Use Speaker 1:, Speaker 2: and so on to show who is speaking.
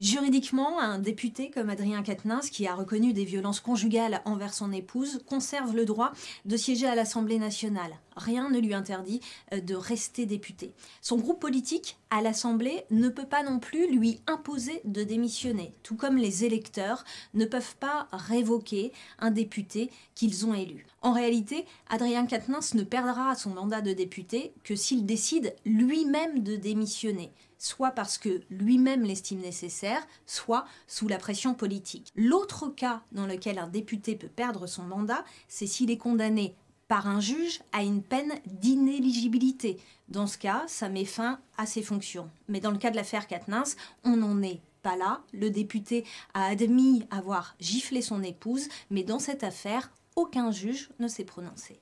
Speaker 1: Juridiquement, un député comme Adrien Quatennens, qui a reconnu des violences conjugales envers son épouse, conserve le droit de siéger à l'Assemblée nationale. Rien ne lui interdit euh, de rester député. Son groupe politique, à l'Assemblée, ne peut pas non plus lui imposer de démissionner, tout comme les électeurs ne peuvent pas révoquer un député qu'ils ont élu. En réalité, Adrien Quatennens ne perdra son mandat de député que s'il décide lui-même de démissionner, soit parce que lui-même l'estime nécessaire, soit sous la pression politique. L'autre cas dans lequel un député peut perdre son mandat, c'est s'il est condamné par un juge à une peine d'inéligibilité. Dans ce cas, ça met fin à ses fonctions. Mais dans le cas de l'affaire Quatennens, on n'en est pas là. Le député a admis avoir giflé son épouse, mais dans cette affaire, aucun juge ne s'est prononcé.